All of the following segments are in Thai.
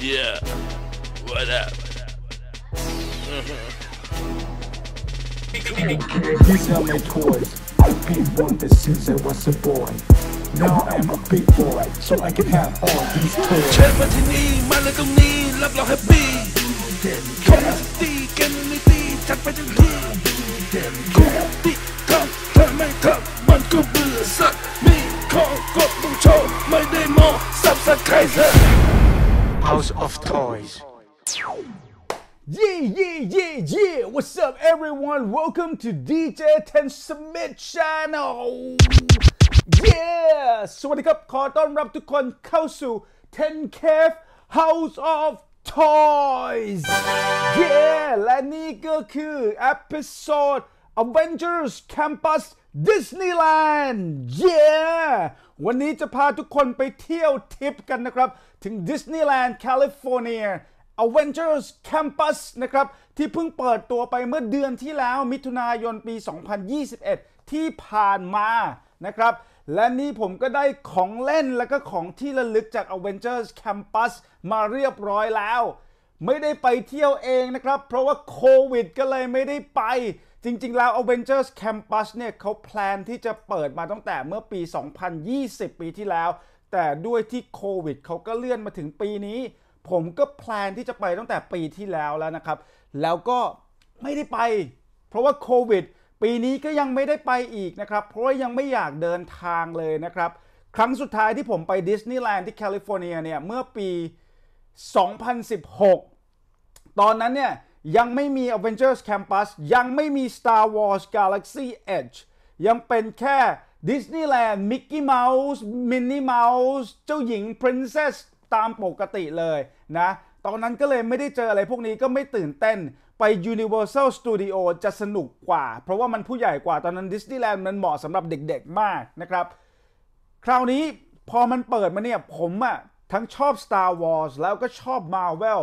Yeah. What up? These are my toys. I've b e o n e t h i since I was a boy. Now I'm a big boy, so I can have all these toys. เชิญมาที่นี่มาเลยตรงนี้รับรองแฮปปี้คอมมิชตี้เกมมิตี้จัดไปทังทีุณติดกัเธอไม่ทับมันก็เบื่อสักมีของกด้องโชว์ไม่ได้มองสับสักใครเธอ House of Toys. Yeah, yeah, yeah, yeah. What's up, everyone? Welcome to DJ 10 Submit Channel. Yeah. สวัสดีครับ ขอต้อนรับทุกคนเข้าสู่10 Kev, House of Toys. Yeah. และนี่ก็คือ episode Avengers Campus Disneyland. Yeah. วันนี้จะพาทุกคนไปเที่ยวทริปกันนะครับถึงดิสนีย์แลนด์แคลิฟอร์เนีย Avengers Campus นะครับ ที่เพิ่งเปิดตัวไปเมื่อเดือนที่แล้วมิถุนายนปี 2021 ที่ผ่านมานะครับ และนี่ผมก็ได้ของเล่นและก็ของที่ระลึกจาก Avengers Campus มาเรียบร้อยแล้ว ไม่ได้ไปเที่ยวเองนะครับ เพราะว่าโควิดก็เลยไม่ได้ไป จริงๆแล้ว Avengers Campus เนี่ยเขาแพลนที่จะเปิดมาตั้งแต่เมื่อปี 2020 ปีที่แล้วแต่ด้วยที่โควิดเขาก็เลื่อนมาถึงปีนี้ ผมก็แพลนที่จะไปตั้งแต่ปีที่แล้วแล้วนะครับ แล้วก็ไม่ได้ไป เพราะว่าโควิดปีนี้ก็ยังไม่ได้ไปอีกนะครับ เพราะว่ายังไม่อยากเดินทางเลยนะครับ ครั้งสุดท้ายที่ผมไปดิสนีย์แลนด์ที่แคลิฟอร์เนียเนี่ยเมื่อปี 2016 ตอนนั้นเนี่ย ยังไม่มี Avengers Campus ยังไม่มี Star Wars Galaxy Edge ยังเป็นแค่ดิสนีย์แลนด์มิกกี้เมาส์มินนี่เมาส์เจ้าหญิงพรินเซสตามปกติเลยนะ ตอนนั้นก็เลยไม่ได้เจออะไรพวกนี้ก็ไม่ตื่นเต้นไป Universal Studio จะสนุกกว่า เพราะว่ามันผู้ใหญ่กว่า ตอนนั้นดิสนีย์แลนด์มันเหมาะสำหรับเด็กๆมากนะครับ คราวนี้พอมันเปิดมาเนี่ย ผมอะทั้งชอบ Star Wars แล้วก็ชอบ Marvel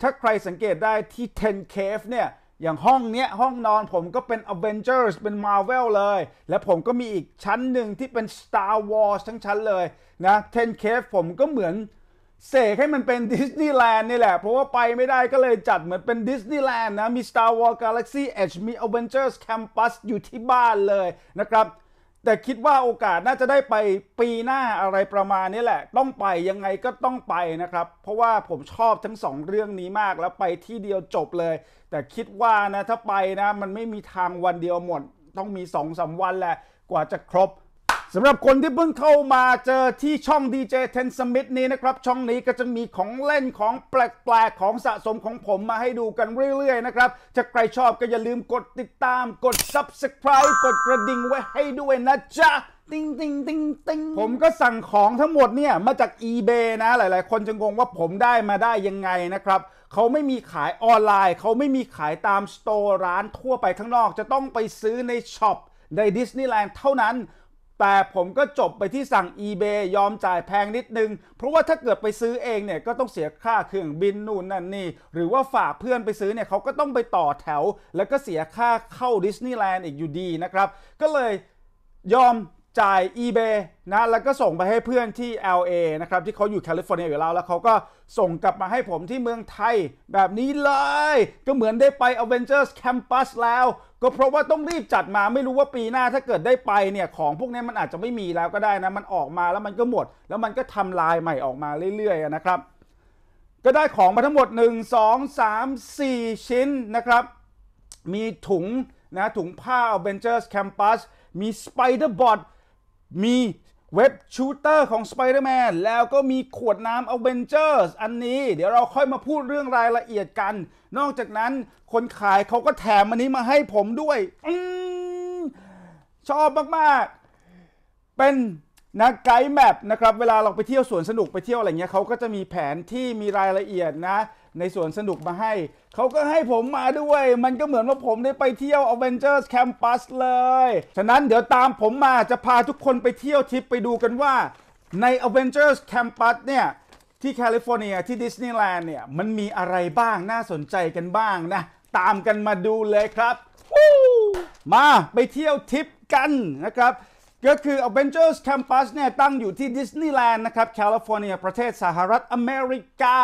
ถ้าใครสังเกตได้ที่10 Cave เนี่ยอย่างห้องเนี้ยห้องนอนผมก็เป็น Avengers เป็น Marvel เลย และผมก็มีอีกชั้นหนึ่งที่เป็น Star Wars ทั้งชั้นเลยนะ10 Cave ผมก็เหมือนเสกให้มันเป็นดิสนีย์แลนด์นี่แหละ เพราะว่าไปไม่ได้ก็เลยจัดเหมือนเป็นดิสนีย์แลนด์นะมี Star Wars Galaxy Edge มี Avengers Campus อยู่ที่บ้านเลยนะครับแต่คิดว่าโอกาสน่าจะได้ไปปีหน้าอะไรประมาณนี้แหละ ต้องไปยังไงก็ต้องไปนะครับ เพราะว่าผมชอบทั้งสองเรื่องนี้มากแล้วไปที่เดียวจบเลย แต่คิดว่านะถ้าไปนะมันไม่มีทางวันเดียวหมด ต้องมีสองสาวันแหละ กว่าจะครบสำหรับคนที่เพิ่งเข้ามาเจอที่ช่อง DJ เท Smith นี้นะครับ ช่องนี้ก็จะมีของเล่นของแปลกๆ ของสะสมของผมมาให้ดูกันเรื่อยๆนะครับ ถ้าใครชอบก็อย่าลืมกดติดตามกด Subscribe กดกระดิ่งไว้ให้ด้วยนะจ๊ะ ติงติงติงติงผมก็สั่งของทั้งหมดเนี่ย มาจาก eBay นะ หลายๆ คนจะงงว่าผมได้มาได้ยังไงนะครับ เขาไม่มีขายออนไลน์เขาไม่มีขายตามสโตร์ร้านทั่วไปข้างนอกจะต้องไปซื้อในช็อปในดิสนีย์แลนด์เท่านั้นแต่ผมก็จบไปที่สั่ง eBay ยอมจ่ายแพงนิดนึง เพราะว่าถ้าเกิดไปซื้อเองเนี่ย ก็ต้องเสียค่าเครื่องบินนู่นนั่นนี่ หรือว่าฝากเพื่อนไปซื้อเนี่ยเขาก็ต้องไปต่อแถว แล้วก็เสียค่าเข้าดิสนีย์แลนด์อีกอยู่ดีนะครับ ก็เลยยอมจ่าย eBay นะแล้วก็ส่งไปให้เพื่อนที่ LA นะครับที่เขาอยู่แคลิฟอร์เนียอยู่แล้วแล้วเขาก็ส่งกลับมาให้ผมที่เมืองไทยแบบนี้เลย ก็เหมือนได้ไป Avengers Campus แล้วก็เพราะว่าต้องรีบจัดมาไม่รู้ว่าปีหน้าถ้าเกิดได้ไปเนี่ยของพวกนี้มันอาจจะไม่มีแล้วก็ได้นะมันออกมาแล้วมันก็หมด แล้วมันก็ทำลายใหม่ออกมาเรื่อยๆนะครับก็ได้ของมาทั้งหมด 1 2 3 4 ชิ้นนะครับมีถุงนะถุงผ้า Avengers Campus มี Spider Bot มีเว็บชูเตอร์ของ Spider-Man แล้วก็มีขวดน้ำ a v e n g e r s อันนี้ เดี๋ยวเราค่อยมาพูดเรื่องรายละเอียดกัน นอกจากนั้นคนขายเขาก็แถมอันนี้มาให้ผมด้วยอชอบมากๆ เป็นนะไกด์แมปนะครับเวลาเราไปเที่ยวสวนสนุกไปเที่ยวอะไรเงี้ยเขาก็จะมีแผนที่มีรายละเอียดนะในส่วนสนุกมาให้ เขาก็ให้ผมมาด้วย มันก็เหมือนว่าผมได้ไปเที่ยว Avengers Campus เลย ฉะนั้นเดี๋ยวตามผมมาจะพาทุกคนไปเที่ยวทริปไปดูกันว่า ใน Avengers Campus เนี่ยที่แคลิฟอร์เนียที่ดิสนีย์แลนด์เนี่ยมันมีอะไรบ้างน่าสนใจกันบ้างนะตามกันมาดูเลยครับมาไปเที่ยวทริปกันนะครับก็คือ Avengers Campus เนี่ยตั้งอยู่ที่ดิสนีย์แลนด์นะครับแคลิฟอร์เนียประเทศสหรัฐอเมริกา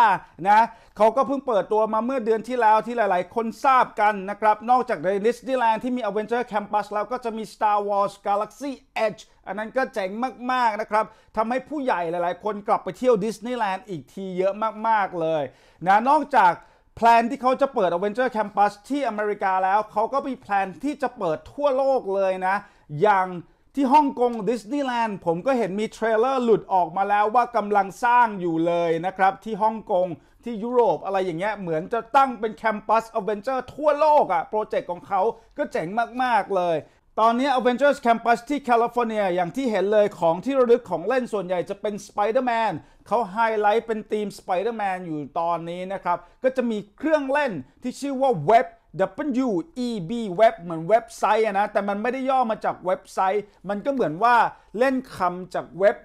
นะเขาก็เพิ่งเปิดตัวมาเมื่อเดือนที่แล้วที่หลายๆคนทราบกันนะครับ นอกจากในดิสนีย์แลนด์ที่มี Avengers Campus แล้วก็จะมี Star Wars Galaxy Edge อันนั้นก็เจ๋งมากๆนะครับทำให้ผู้ใหญ่หลายๆคนกลับไปเที่ยวดิสนีย์แลนด์อีกทีเยอะมากๆเลยนะนอกจากแพลนที่เขาจะเปิด Avenger Campus ที่อเมริกาแล้ว เขาก็มีแพลนที่จะเปิดทั่วโลกเลยนะอย่างที่ฮ่องกงดิสนีย์แลนด์ผมก็เห็นมีเทรลเลอร์หลุดออกมาแล้วว่ากำลังสร้างอยู่เลยนะครับ ที่ฮ่องกงที่ยุโรปอะไรอย่างเงี้ยเหมือนจะตั้งเป็นแคมปัสอเวนเจอร์ทั่วโลกอะโปรเจกต์ของเขาก็เจ๋งมาก ๆ เลย ตอนนี้ Avengers Campus ที่แคลิฟอร์เนียอย่างที่เห็นเลยของที่ระลึกของเล่นส่วนใหญ่จะเป็น Spider-Man เขาไฮไลท์เป็นทีม Spider-Man อยู่ตอนนี้นะครับ ก็จะมีเครื่องเล่นที่ชื่อว่า Web W E B web เหมือนเว็บไซต์นะ แต่มันไม่ได้ย่อมาจากเว็บไซต์ มันก็เหมือนว่าเล่นคำจากเว็บ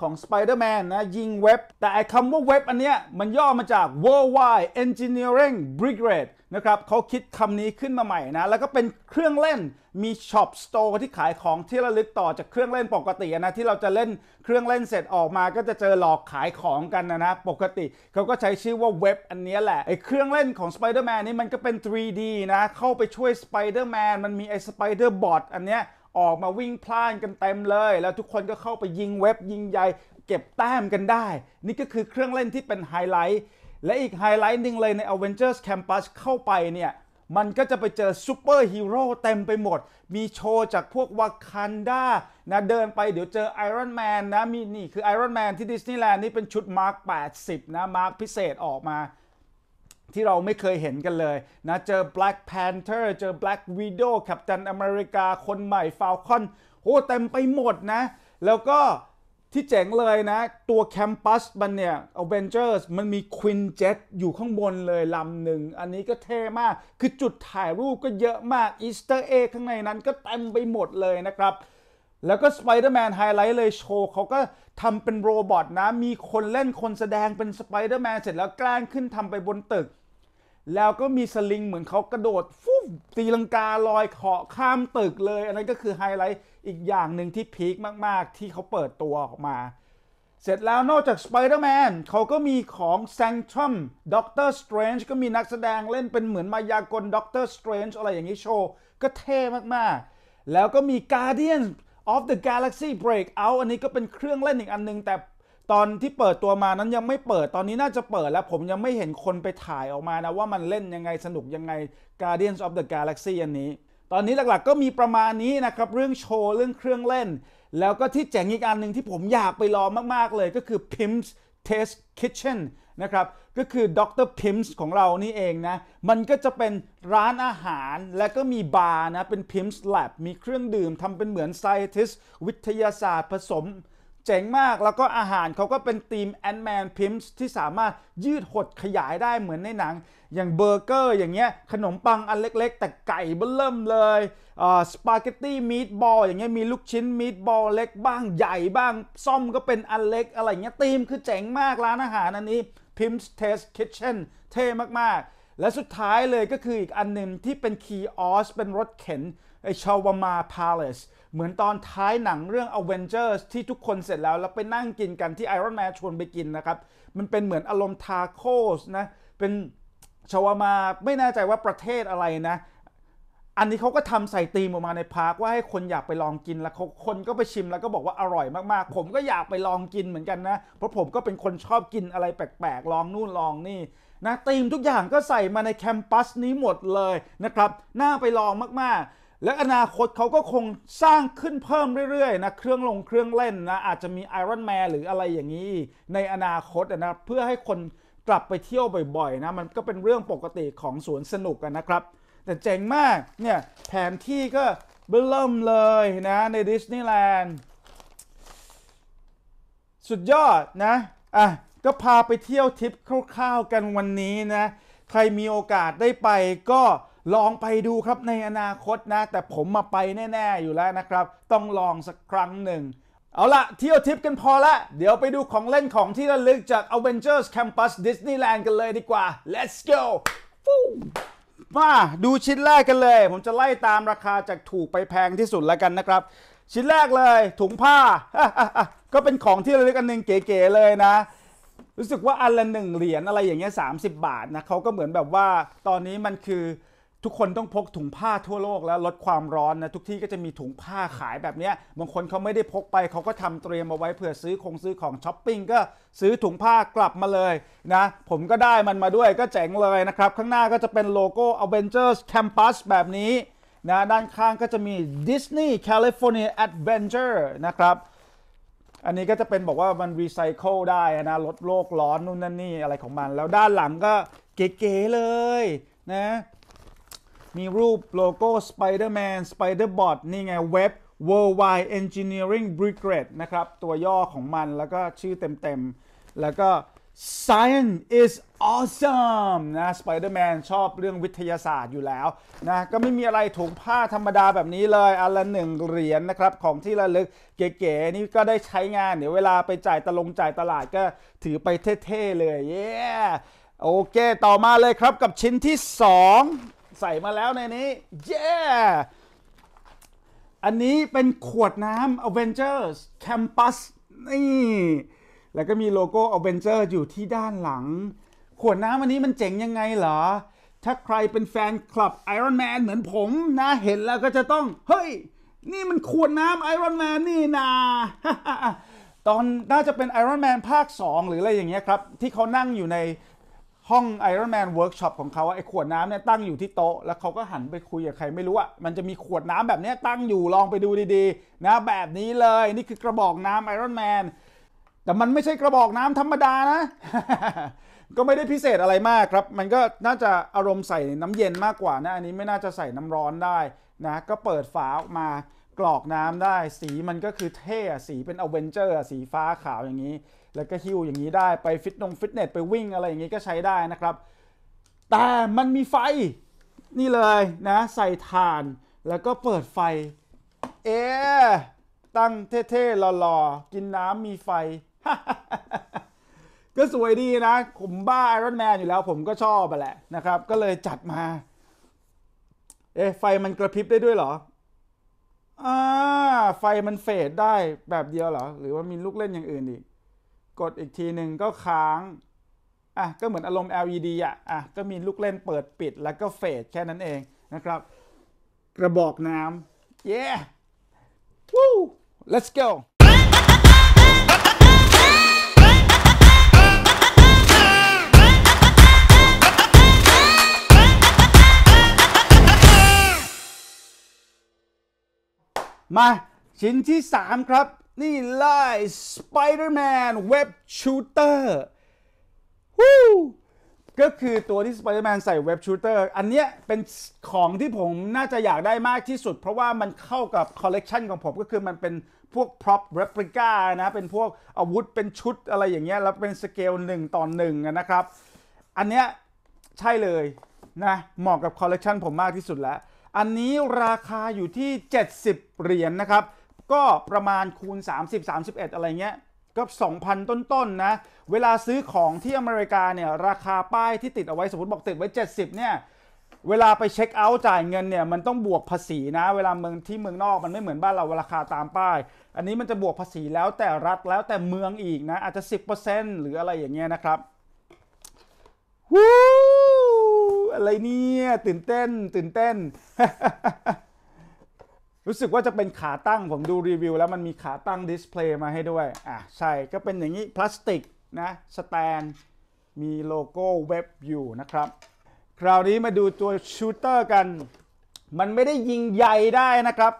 ของ Spider-Man นะ ยิงเว็บ แต่ไอคำว่าเว็บอันเนี้ยมันย่อมาจาก Worldwide Engineering Brigade นะครับเขาคิดคำนี้ขึ้นมาใหม่นะ แล้วก็เป็นเครื่องเล่น มีช็อปสโตร์ที่ขายของที่ระลึกต่อจากเครื่องเล่นปกตินะ ที่เราจะเล่นเครื่องเล่นเสร็จออกมาก็จะเจอหลอกขายของกันนะนะปกติ เขาก็ใช้ชื่อว่าเว็บอันนี้แหละไอเครื่องเล่นของ Spider-Man นี่มันก็เป็น 3D นะ เข้าไปช่วย Spider-Man มันมีไอ้สไปเดอร์บออันเนี้ยออกมาวิ่งพล่านกันเต็มเลย แล้วทุกคนก็เข้าไปยิงเว็บยิงใหญ่เก็บแต้มกันได้ นี่ก็คือเครื่องเล่นที่เป็นไฮไลท์และอีกไฮไลท์หนึ่งเลยใน Avengers Campus เข้าไปเนี่ย มันก็จะไปเจอซูเปอร์ฮีโร่เต็มไปหมด มีโชว์จากพวกวากันดานะเดินไปเดี๋ยวเจอไอรอนแมนนะมีนี่คือไอรอนแมนที่ดิสนีย์แลนด์นี่เป็นชุดมาร์ก80 นะมาร์กพิเศษออกมา ที่เราไม่เคยเห็นกันเลยนะเจอแบล็กแพนเทอร์เจอบล็กว w i d ว์แคปตันอเมริกาคนใหม่ฟาลคอนโอ้เต็มไปหมดนะ แล้วก็ที่เจ๋งเลยนะตัวแคมปัสมันเนี่ยเอาเวนเจอร์สมันมีควินเจ็ตอยู่ข้างบนเลยลำหนึ่งอันนี้ก็เท่มากคือจุดถ่ายรูปก็เยอะมากอีสเตอร์เอ็กข้างในนั้นก็เต็มไปหมดเลยนะครับ แล้วก็ Spider-Man Highlight เลยโชว์เขาก็ทำเป็นโรบอทนะ มีคนเล่นคนแสดงเป็น Spider-Man เสร็จแล้วแกล้งขึ้นทำไปบนตึก แล้วก็มีสลิงเหมือนเขากระโดดฟุบตีลังกาลอยเคาะข้ามตึกเลย อันนั้นก็คือไฮไลท์อีกอย่างหนึ่งที่พีคมาก ๆ ที่เขาเปิดตัวออกมา เสร็จแล้วนอกจาก Spider-Man เขาก็มีของ Sanctum Doctor Strange ก็มีนักแสดงเล่นเป็นเหมือนมายากล Doctor Strange อะไรอย่างนี้โชว์ ก็เท่มากๆ แล้วก็มี Guardian of the Galaxy Breakout อันนี้ก็เป็นเครื่องเล่นอีกอันนึง แต่ตอนที่เปิดตัวมานั้นยังไม่เปิดตอนนี้น่าจะเปิดแล้วผมยังไม่เห็นคนไปถ่ายออกมานะ ว่ามันเล่นยังไงสนุกยังไง Guardians of the Galaxy อันนี้ตอนนี้หลักๆก็มีประมาณนี้นะครับเรื่องโชว์ เรื่องเครื่องเล่น แล้วก็ที่แจ๋งอีกอันหนึ่งที่ผมอยากไปลองมากๆเลยก็คือ Pim's Test Kitchen นะครับก็คือ Dr. Pim's ของเรานี่เองนะ มันก็จะเป็นร้านอาหารและก็มีบาร์นะเป็น Pim's Lab มีเครื่องดื่มทำเป็นเหมือน Scientist วิทยาศาสตร์ผสมเจ๋งมากแล้วก็อาหารเขาก็เป็นทีมแอนด์แมนพิมส์ที่สามารถยืดหดขยายได้เหมือนในหนัง อย่างเบอร์เกอร์ อย่างเงี้ยขนมปังอันเล็กๆ แต่ไก่เบเริ่มเลยสปาเกตตี้มีดบอลอย่างเงี้ยมีลูกชิ้น มีดบอลเล็กบ้างใหญ่บ้างซ่อมก็เป็นอันเล็กอะไรเงี้ยทีมคือเจ๋งมากร้านอาหารอันนี้พิมส์เทสคิทเช่นเท่มากๆ และสุดท้ายเลยก็คืออีกอันหนึ่งที่เป็นคีออสเป็นรถเข็นไอชาวามาพาเลสเหมือนตอนท้ายหนังเรื่อง Avengers ที่ทุกคนเสร็จแล้วแล้วไปนั่งกินกันที่ Iron Man ชวนไปกินนะครับ มันเป็นเหมือนอารมณ์ทาโคสนะเป็นชาวามาไม่แน่ใจว่าประเทศอะไรนะ อันนี้เขาก็ทำใส่ตีมออกมาในพาร์คว่าให้คนอยากไปลองกินแล้วคนก็ไปชิมแล้วก็บอกว่าอร่อยมากๆ ผมก็อยากไปลองกินเหมือนกันนะ เพราะผมก็เป็นคนชอบกินอะไรแปลกๆ ลองนู่นลองนี่นะตีมทุกอย่างก็ใส่มาในแคมปัสนี้หมดเลยนะครับน่าไปลองมากๆและอนาคตเขาก็คงสร้างขึ้นเพิ่มเรื่อยๆนะเครื่องลงเครื่องเล่นนะอาจจะมีไอรอนแมนหรืออะไรอย่างนี้ ในอนาคตนะเพื่อให้คนกลับไปเที่ยวบ่อยๆนะมันก็เป็นเรื่องปกติของสวนสนุกนะครับ แต่เจ๋งมากเนี่ยแผนที่ก็เบิ่มเลยนะในดิสนีย์แลนด์สุดยอดนะอ่ะก็พาไปเที่ยวทริปคร่าวๆกันวันนี้นะใครมีโอกาสได้ไปก็ลองไปดูครับในอนาคตนะ แต่ผมมาไปแน่ ๆอยู่แล้วนะครับ ต้องลองสักครั้งหนึ่ง เอาละเที่ยวทิปกันพอละเดี๋ยวไปดูของเล่นของที่ระลึกจาก Avengers Campus Disneyland กันเลยดีกว่า let's go มาดูชิ้นแรกกันเลย ผมจะไล่ตามราคาจากถูกไปแพงที่สุดแล้วกันนะครับ ชิ้นแรกเลยถุงผ้า ก็เป็นของที่ระลึกอันนึงเก๋ๆเลยนะ รู้สึกว่าอันละหนึ่งเหรียญอะไรอย่างเงี้ยสาบาทนะเขาก็เหมือนแบบว่าตอนนี้มันคือทุกคนต้องพกถุงผ้าทั่วโลกแล้วลดความร้อนนะทุกที่ก็จะมีถุงผ้าขายแบบนี้ บางคนเขาไม่ได้พกไปเขาก็ทำเตรียมเอาไว้เผื่อซื้อคงซื้อของช้อปปิ้งก็ซื้อถุงผ้ากลับมาเลยนะ ผมก็ได้มันมาด้วยก็เจ๋งเลยนะครับ ข้างหน้าก็จะเป็นโลโก้ Avengers Campus แบบนี้นะ ด้านข้างก็จะมี Disney California Adventure นะครับ อันนี้ก็จะเป็นบอกว่ามันรีไซเคิลได้นะลดโลกร้อนนู่นนั่นนี่อะไรของมัน แล้วด้านหลังก็เก๋ๆเลยนะมีรูปโลโก้ Spider-Man Spider-Bot นี่ไงเว็บ Worldwide Engineering Brigade นะครับ ตัวย่อของมันแล้วก็ชื่อเต็มๆแล้วก็ Science is awesome นะ Spider-Man ชอบเรื่องวิทยาศาสตร์อยู่แล้วนะก็ไม่มีอะไรถุงผ้าธรรมดาแบบนี้เลยอันละหนึ่งเหรียญนนะครับ ของที่ระลึกเก๋ๆนี่ก็ได้ใช้งานเดี๋ยวเวลาไปจ่ายตะลงจ่ายตลาดก็ถือไปเท่ๆเลย เย้ yeah! โอเค ต่อมาเลยครับกับชิ้นที่ 2ใส่มาแล้วในนี้เย้ yeah! อันนี้เป็นขวดน้ำ Avengers Campus นี่ แล้วก็มีโลโก้ Avengers อยู่ที่ด้านหลัง ขวดน้ำอันนี้มันเจ๋งยังไงเหรอ ถ้าใครเป็นแฟนคลับ Iron Man เหมือนผม นะเห็นแล้วก็จะต้อง เฮ้ย นี่มันขวดน้ำ Iron Man นี่นา ตอนน่าจะเป็น Iron Man ภาค 2 หรืออะไรอย่างเงี้ยครับ ที่เขานั่งอยู่ในห้อง Iron Man Workshop ของเขาไอ้ขวดน้ำเนี่ยตั้งอยู่ที่โต๊ะแล้วเขาก็หันไปคุยกับใครไม่รู้อ่ะมันจะมีขวดน้ำแบบนี้ตั้งอยู่ลองไปดูดีๆนะแบบนี้เลยนี่คือกระบอกน้ำ Iron Man แต่มันไม่ใช่กระบอกน้ำธรรมดานะ ก็ไม่ได้พิเศษอะไรมากครับ มันก็น่าจะอารมณ์ใส่น้ำเย็นมากกว่านะ อันนี้ไม่น่าจะใส่น้ำร้อนได้นะ ก็เปิดฝาออกมากรอกน้ำได้ สีมันก็คือเท่สีเป็นอเวนเจอร์สีฟ้าขาวอย่างนี้แล้วก็ฮิ้วอย่างนี้ได้ไปฟิตนงฟิตเนส ไปวิ่งอะไรอย่างนี้ก็ใช้ได้นะครับ แต่มันมีไฟ นี่เลยนะ ใส่ถ่านแล้วก็เปิดไฟ เอตั้งเท่ๆหล่อๆกินน้ำมีไฟ ก็สวยดีนะผมบ้าไอรอนแมนอยู่แล้วผมก็ชอบไปแหละนะครับก็เลยจัดมาเอ๊ไฟมันกระพริบได้ด้วยเหรออ่าไฟมันเฟดได้แบบเดียวเหรอหรือว่ามีลูกเล่นอย่างอื่นอีกกดอีกทีหนึ่งก็ค้าง อ่ะก็เหมือนอารมณ์ LED อ่ะอ่ะก็มีลูกเล่นเปิดปิดแล้วก็เฟดแค่นั้นเองนะครับกระบอกน้ำเย้ yeah! Woo let's go มาชิ้นที่ 3 ครับนี่ไล่เดอร์แมนเว็บชูเตอร์ฮู้ก็คือตัวที่สไปเดอร์แมนใส่เว็บชูเตอร์อันเนี้ยเป็นของที่ผมน่าจะอยากได้มากที่สุด เพราะว่ามันเข้ากับคอลเลกชันของผม ก็คือมันเป็นพวกพร p r o เ r ปร l ก้านะ เป็นพวกอาวุธเป็นชุดอะไรอย่างเงี้ยแล้วเป็นสเกลหนึ่งต่อหนึ่งนะครับ อันเนี้ยใช่เลยนะเหมาะกับคอลเลกชันผมมากที่สุดแล้ว อันนี้ราคาอยู่ที่ 70 เหรียญนนะครับก็ประมาณคูณ 30 31 อะไรเงี้ยก็2,000ต้นๆนนะ เวลาซื้อของที่อเมริกาเนี่ยราคาป้ายที่ติดเอาไว้สมมติบอกติด ไว้ 70เนี่ยเวลาไปเช็คเอาท์จ่ายเงินเนี่ยมันต้องบวกภาษีนะเวลาเมืองที่เมืองนอกมันไม่เหมือนบ้านเราราคาตามป้าย อันนี้มันจะบวกภาษีแล้วแต่รัฐแล้วแต่เมืองอีก นะอาจจะ 10%หรืออะไรอย่างเงี้ยนะครับวู้อะไรเนี่ยตื่นเต้นตื่นเต้นรู้สึกว่าจะเป็นขาตั้งผมดูรีวิวแล้วมันมีขาตั้งดิสเพลย์มาให้ด้วยอ่ะใช่ ก็เป็นอย่างนี้พลาสติกนะสแตนมีโลโก้เว็บอยู่นะครับ คราวนี้มาดูตัวชูเตอร์กัน มันไม่ได้ยิงใหญ่ได้นะครับ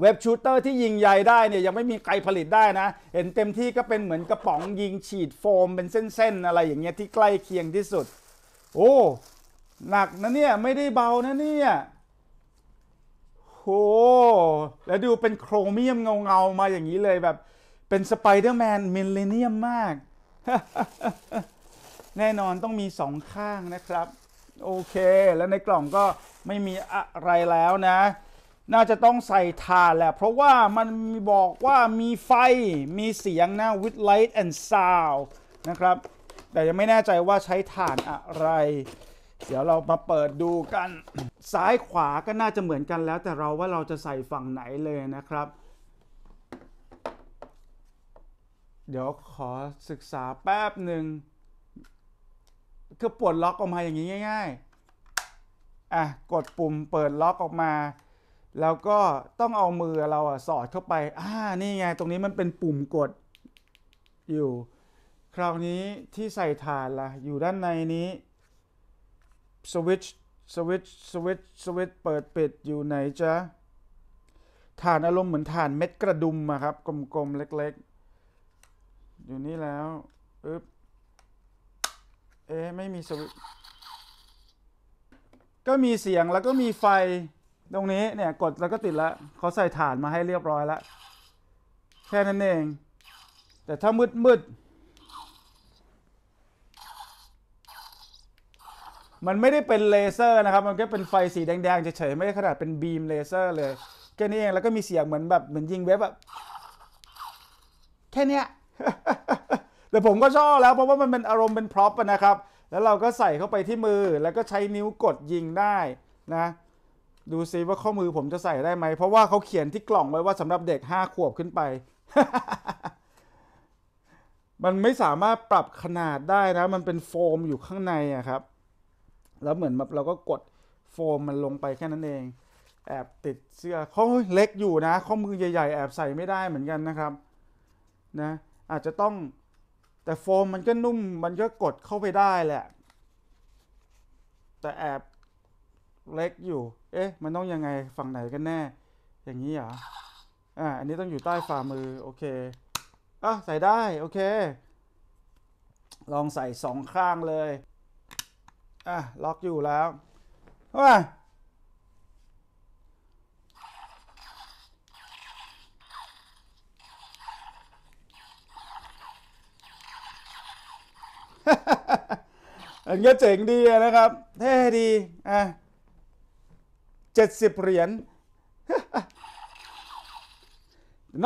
เว็บชูเตอร์ที่ยิงใหญ่ได้เนี่ยยังไม่มีใครผลิตได้นะเห็นเต็มที่ก็เป็นเหมือนกระป๋องยิงฉีดโฟมเป็นเส้นๆ อะไรอย่างเงี้ย ที่ใกล้เคียงที่สุด โอ้หนักนะเนี่ยไม่ได้เบานะเนี่ยโหแล้วดูเป็นโครเมียมเงาๆมาอย่างนี้เลยแบบเป็นสไปเดอร์แมนมิลเลเนียมมาก แน่นอนต้องมีสองข้างนะครับ โอเคแล้วในกล่องก็ไม่มีอะไรแล้วนะ น่าจะต้องใส่ทานแหละเพราะว่ามันบอกว่ามีไฟมีเสียงนะ with light and sound นะครับแต่ยังไม่แน่ใจว่าใช้ถ่านอะไรเดี๋ยวเรามาเปิดดูกัน ซ้ายขวาก็น่าจะเหมือนกันแล้วแต่เราว่าเราจะใส่ฝั่งไหนเลยนะครับ เดี๋ยวขอศึกษาแป๊บหนึ่งคือปลดล็อกออกมาอย่างนี้ง่ายๆ อ่ะกดปุ่มเปิดล็อกออกมา แล้วก็ต้องเอามือเราอสอดเข้าไปอ่า นี่ไงตรงนี้มันเป็นปุ่มกด อยู่คราวนี้ที่ใส่ฐานละ่ะ อยู่ด้านในนี้สวิตช์สวิตช์สวิตช์สวิตช์เปิดปิดอยู่ไหนจ๊ะ ฐานอารมณ์เหมือนฐานเม็ดกระดุมอะครับ กลมๆ เล็กๆ อยู่นี่แล้วอึ๊บเอ๊ไม่มีสวิตช์ก็มีเสียงแล้วก็มีไฟตรงนี้เนี่ย กดแล้วก็ติดละเขาใส่ฐานมาให้เรียบร้อยละแค่นั้นเอง แต่ถ้ามืดมืดมันไม่ได้เป็นเลเซอร์นะครับ มันก็เป็นไฟสีแดงๆเฉยๆไม่ได้ขนาดเป็นบีมเลเซอร์เลย แค่นี้เองแล้วก็มีเสียงเหมือนแบบเหมือนยิงเว็บแบบแค่เนี้ยแต่ผมก็ชอบแล้ว เพราะว่ามันเป็นอารมณ์เป็นพร็อพนะครับ แล้วเราก็ใส่เข้าไปที่มือแล้วก็ใช้นิ้วกดยิงได้นะ ดูซิว่าข้อมือผมจะใส่ได้ไหม เพราะว่าเขาเขียนที่กล่องไว้ว่าสำหรับเด็ก 5ขวบขึ้นไป มันไม่สามารถปรับขนาดได้นะมันเป็นโฟมอยู่ข้างในอะครับแล้วเหมือนแบบเราก็กดโฟมมันลงไปแค่นั้นเอง แอบติดเสื้อเขาเล็กอยู่นะ ข้อมือใหญ่ ๆ แอบใส่ไม่ได้เหมือนกันนะครับนะอาจจะต้องแต่โฟมมันก็นุ่มมันก็กดเข้าไปได้แหละแต่แอบเล็กอยู่เอ๊ะมันต้องยังไงฝั่งไหนกันแน่อย่างนี้เหรออ่าอันนี้ต้องอยู่ใต้ฝ่ามือ โอเคอ่ะใส่ได้โอเคลองใส่สองข้างเลยอ่ะล็อกอยู่แล้วว่าอันนีเจ๋งดีนะครับเท่ดีอ่ะเจ็ดสิบเหรียญ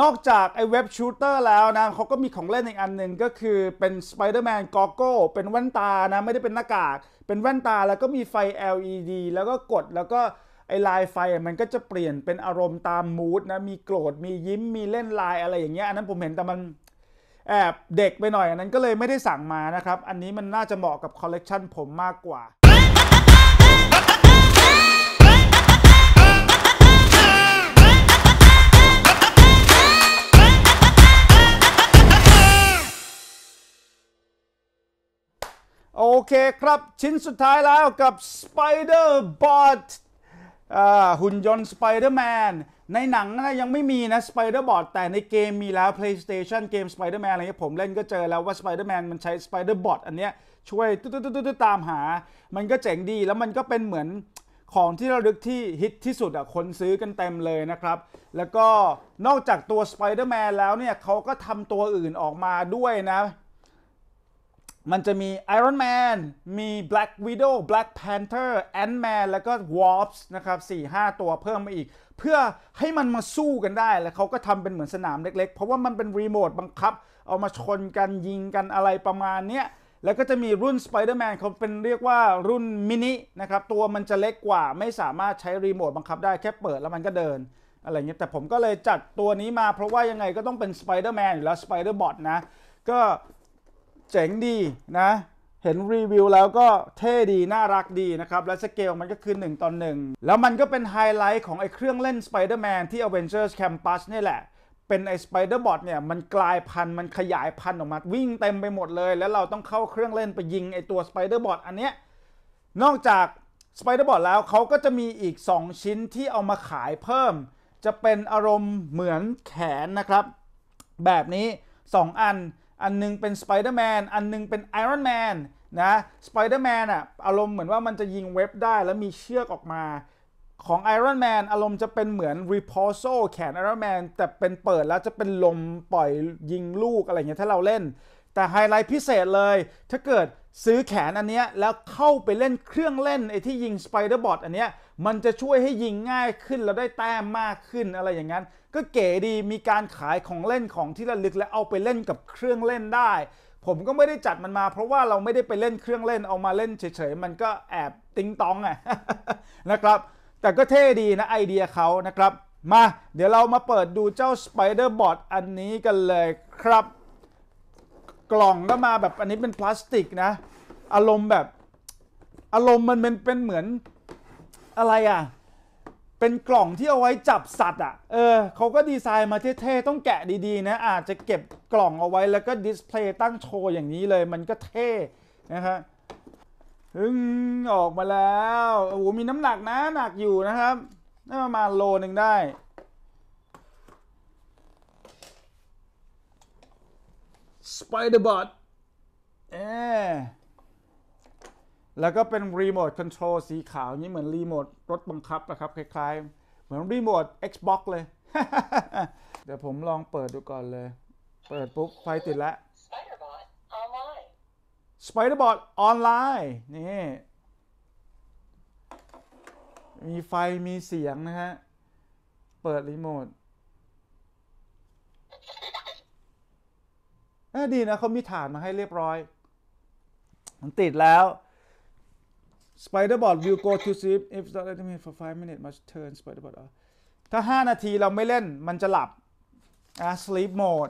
นอกจากไอเว็บชูเตอร์แล้วนะเขาก็มีของเล่นอีกอันหนึ่งก็คือเป็นสไปเดอร์แมนกอโก้เป็นแว่นตานะไม่ได้เป็นหน้ากาก เป็นแว่นตา แล้วก็มีไฟ LED แล้วก็กดแล้วก็ไอไลายไฟมันก็จะเปลี่ยนเป็นอารมณ์ตามมูดนะมีโกรธมียิ้มมีเล่นลาย อะไรอย่างเงี้ยอันนั้นผมเห็นแต่มันแอบเด็กไปหน่อย อันนั้นก็เลยไม่ได้สั่งมานะครับ อันนี้มันน่าจะเหมาะกับคอลเลกชันผมมากกว่าโอเคครับชิ้นสุดท้ายแล้วกับ Spider-Bot หุ่นยนต์ Spider-Man ในหนังนะยังไม่มีนะ Spider-Bot แต่ในเกมมีแล้ว PlayStation เกม Spider-Man อะไรเงี้ยผมเล่นก็เจอแล้วว่า Spider-Man มันใช้ Spider-Bot อันเนี้ยช่วยตุ๊ดๆตามหา มันก็เจ๋งดีแล้วมันก็เป็นเหมือนของที่ระลึกที่ฮิตที่สุดอะคนซื้อกันเต็มเลยนะครับ แล้วก็นอกจากตัว Spider-Man แล้วเนี่ยเขาก็ทำตัวอื่นออกมาด้วยนะมันจะมี Iron Man มี Black Widow Black Panther Ant Man แล้วก็ w a r p นะครับ 4 5 ตัวเพิ่มมาอีก เพื่อให้มันมาสู้กันได้แล้วเขาก็ทำเป็นเหมือนสนามเล็กๆ เพราะว่ามันเป็นรีโมทบังคับ เอามาชนกันยิงกันอะไรประมาณเนี้ยแล้วก็จะมีรุ่น Spider-Man เขาเป็นเรียกว่ารุ่นมินินะครับ ตัวมันจะเล็กกว่า ไม่สามารถใช้รีโมท บังคับได้แค่เปิดแล้วมันก็เดิน อะไรเงี้ยแต่ผมก็เลยจัดตัวนี้มา เพราะว่ายังไงก็ต้องเป็น Spider-Man อยู่แล้ว Spider-Bot นะก็เจ๋งดีนะ เห็นรีวิวแล้วก็เท่ดี น่ารักดีนะครับ และสเกลมันก็คือ1ต่อ1แล้วมันก็เป็นไฮไลท์ของไอ้เครื่องเล่น Spider-Man ที่ Avengers Campus นี่แหละ เป็นไอ้ Spider-Bot เนี่ยมันกลายพันธุ์มันขยายพันธุ์ออกมาวิ่งเต็มไปหมดเลย แล้วเราต้องเข้าเครื่องเล่นไปยิงไอ้ตัว Spider-Bot อันเนี้ย นอกจาก Spider-Bot แล้วเขาก็จะมีอีก 2 ชิ้นที่เอามาขายเพิ่ม จะเป็นอารมณ์เหมือนแขนนะครับ แบบนี้ 2 อันอันนึงเป็นสไปเดอร์แมน อันนึงเป็นไอรอนแมนนะ สไปเดอร์แมนอ่ะอารมณ์เหมือนว่ามันจะยิงเว็บได้แล้วมีเชือกออกมา ของไอรอนแมนอารมณ์จะเป็นเหมือนร r e p o โซแขนไอรอนแมนแต่เป็นเปิดแล้วจะเป็นลมปล่อยยิงลูกอะไรเงี้ยถ้าเราเล่น แต่ไฮไลท์พิเศษเลยถ้าเกิดซื้อแขนอันเนี้ยแล้วเข้าไปเล่นเครื่องเล่นไอที่ยิงสไปเดอร์บอทอันเนี้ยมันจะช่วยให้ยิงง่ายขึ้นแล้วได้แต้มมากขึ้นอะไรอย่างนั้น ก็เก๋ดีมีการขายของเล่นของที่ระลึกและเอาไปเล่นกับเครื่องเล่นได้ ผมก็ไม่ได้จัดมันมาเพราะว่าเราไม่ได้ไปเล่นเครื่องเล่นเอามาเล่นเฉยๆมันก็แอบติงตองไงนะครับ แต่ก็เท่ดีนะไอเดียเขานะครับ มาเดี๋ยวเรามาเปิดดูเจ้า Spider b o บอันนี้กันเลยครับ กล่องก็มาแบบอันนี้เป็นพลาสติกนะ อารมณ์แบบอารมณ์มันเป็นเป็นเหมือนอะไรอ่ะ เป็นกล่องที่เอาไว้จับสัตว์อ่ะ เออเขาก็ดีไซน์มาเท่ๆ ต้องแกะดีๆ นะ อาจจะเก็บกล่องเอาไว้แล้วก็ดิสเพลย์ตั้งโชว์อย่างนี้เลย มันก็เท่ นะครับฮึ่งออกมาแล้ว โอ้โห มีน้ำหนักนะ หนักอยู่นะครับน่าประมาณโลหนึ่งได้ Spiderbot เออแล้วก็เป็นรีโมทคอนโทรลสีขาวนี่เหมือนรีโมทรถบังคับนะครับคล้ายๆเหมือนรีโมท Xbox เลย เดี๋ยวผมลองเปิดดูก่อนเลย เปิดปุ๊บ ไฟติดแล้ว Spiderbot Online s นี่ มีไฟมีเสียงนะฮะ เปิดรีโมทดีนะเขามีฐานมาให้เรียบร้อย มันติดแล้วสไปเดอร์บอ d w i ว l go to s l e ฟอ if not let m มีฟอร์ไฟมินิทมาเทิร์นสไปเดอร์บอร์ดถ้า 5 นาทีเราไม่เล่นมันจะหลับ อ่ะสลีปโหมด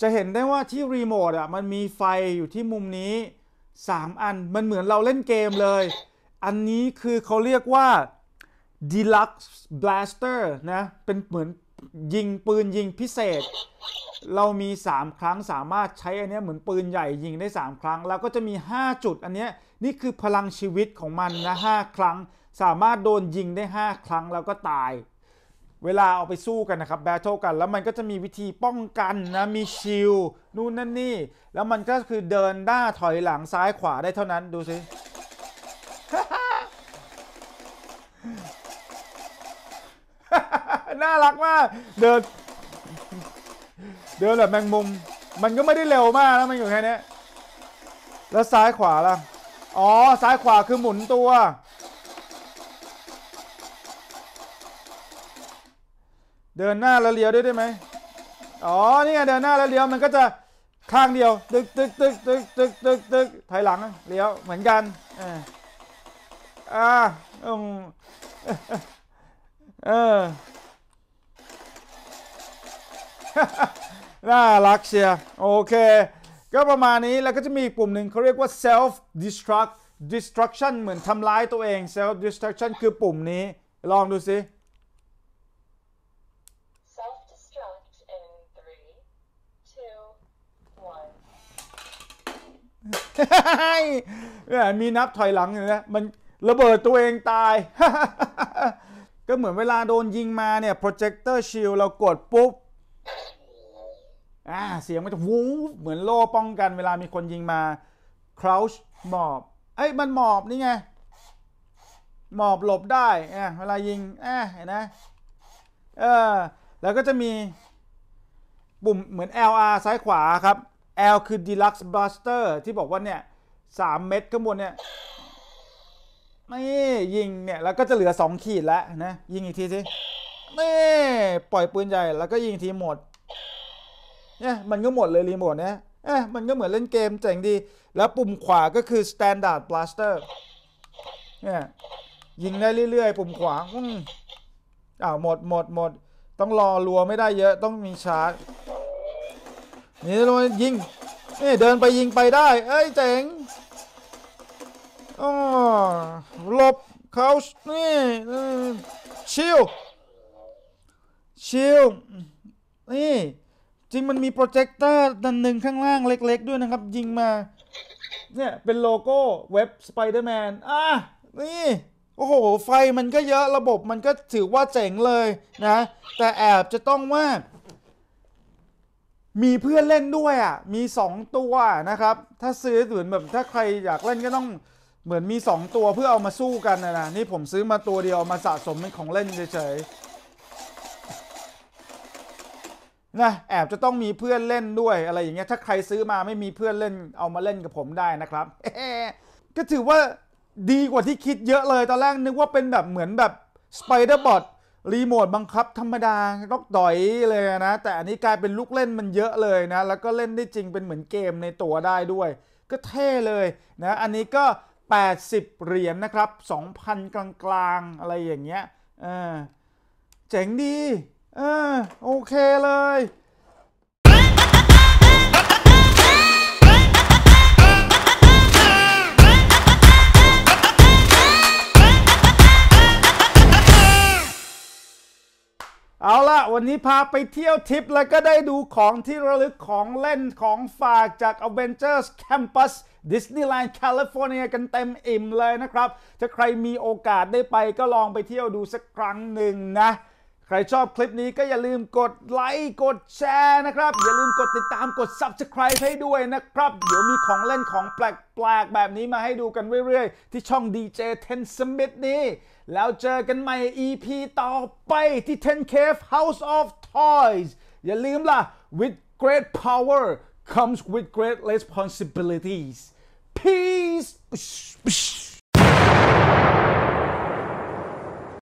จะเห็นได้ว่าที่รีโมทอ่ะมันมีไฟอยู่ที่มุมนี้ 3 อัน มันเหมือนเราเล่นเกมเลย อันนี้คือเขาเรียกว่า Deluxe Blaster นะ เป็นเหมือนยิงปืนยิงพิเศษ เรามี 3 ครั้งสามารถใช้อันนี้เหมือนปืนใหญ่ยิงได้ 3 ครั้ง แล้วก็จะมี 5 จุดอันนี้นี่คือพลังชีวิตของมันนะห้าครั้งสามารถโดนยิงได้ 5 ครั้งแล้วก็ตาย เวลาเอาไปสู้กันนะครับแบทเทิลกันแล้วมันก็จะมีวิธีป้องกันนะมีชิลนู่นนั่นนี่แล้วมันก็คือเดินหน้าถอยหลังซ้ายขวาได้เท่านั้นดูสิน่ารักมากเดิน เดินแบบแมงมุมมันก็ไม่ได้เร็วมากนะมันอยู่แค่นี้แล้วซ้ายขวาล่ะอ๋อ ซ้ายขวาคือหมุนตัว เดินหน้าแล้วเลี้ยวได้ไหมอ๋อ นี่ไงเดินหน้าแล้วเลี้ยวมันก็จะข้างเดียว ตึกตึกตึกตึกตึกตึกตึกถอยหลังเลี้ยวเหมือนกันอ่าอืมเออน่ารักเชียโอเคก็ประมาณนี้แล้วก็จะมีอีกปุ่มหนึ่งเขาเรียกว่า self destruct destruction เหมือนทำร้ายตัวเอง self destruction คือปุ่มนี้ลองดูสิ มีนับถอยหลังอยู่นะมันระเบิดตัวเองตาย ก็เหมือนเวลาโดนยิงมาเนี่ยโปรเจคเตอร์ชิลเรากดปุ๊บเสียงมันจะวูเหมือนโล่ป้องกันเวลามีคนยิงมา crouch หมอบเอ้ยมันหมอบ นี่ไง หมอบหลบได้ เวลายิงอ่ะเห็นนะเออแล้วก็จะมีปุ่มเหมือน LR ซ้ายขวาครับ L คือ Deluxe Blaster ที่บอกว่าเนี่ยสามเม็ดข้างบนเนี่ยนี่ยิงเนี่ย แล้วก็จะเหลือ 2 ขีดแล้วนะยิงอีกทีสินี่ ปล่อยปืนใหญ่แล้วก็ยิงทีหมดเนี่ยมันก็หมดเลยรีโมทเนี่ยเอ๊ะมันก็เหมือนเล่นเกมเจ๋งดี แล้วปุ่มขวาก็คือ standard blaster เนี่ยยิงได้เรื่อยๆ ปุ่มขวา อ้าว หมดหมดหมด ต้องรอรัวไม่ได้เยอะต้องมีชาร์จ นี่เรายิงนี่เดินไปยิงไปได้ เอ้ยเจ๋งอ๋อหลบเขา นี่ ชิล ชิล นี่จริงมันมีโปรเจคเตอร์ดันหนึ่งข้างล่างเล็กๆด้วยนะครับยิงมาเนี่ยเป็นโลโก้เว็บสไปเดอร์แมนอ่ะนี่โอ้โหไฟมันก็เยอะระบบมันก็ถือว่าเจ๋งเลยนะ แต่แอบจะต้องว่ามีเพื่อนเล่นด้วยอ่ะมี 2 ตัวนะครับ ถ้าซื้อเหมือนแบบถ้าใครอยากเล่นก็ต้องเหมือนมี 2 ตัวเพื่อเอามาสู้กันนะนี่ผมซื้อมาตัวเดียวมาสะสมเป็นของเล่นเฉยนะแอบจะต้องมีเพื่อนเล่นด้วยอะไรอย่างเงี้ยถ้าใครซื้อมาไม่มีเพื่อนเล่นเอามาเล่นกับผมได้นะครับก็ถือว่าดีกว่าที่คิดเยอะเลยตอนแรกนึกว่าเป็นแบบเหมือนแบบสไปเดอร์บอทรีโมทบังคับ ธรรมดาล็อก่อยเลยนะแต่อันนี้กลายเป็นลูกเล่นมันเยอะเลยนะแล้วก็เล่นได้จริงเป็นเหมือนเกมในตัวได้ด้วย ก็เท่เลยนะอันนี้ก็ 80 เหรียญนนะครับ2,000 กลางๆอะไรอย่างเงี้ยเออเจ๋งดีอโอเคเลย เอาละวันนี้พาไปเที่ยวทิปแล้วก็ได้ดูของที่ระลึกของเล่นของฝากจาก Avengers Campus Disneyland California กันเต็มอิ่มเลยนะครับ ถ้าใครมีโอกาสได้ไปก็ลองไปเที่ยวดูสักครั้งหนึ่งนะครชอบคลิปนี้ก็อย่าลืมกดไลค์กดแชร์นะครับ อย่าลืมกดติดตามกด Subscribe ให้ด้วยนะครับเดี๋ยวมีของเล่นของแปลกๆแบบนี้มาให้ดูกันเรื่อยๆ ที่ช่อง DJ Ten Smith นี้ แล้วเจอกันใหม่ EP ต่อไปที่ Ten Cave House of Toys อย่าลืมล่ะ with great power comes with great responsibilities peace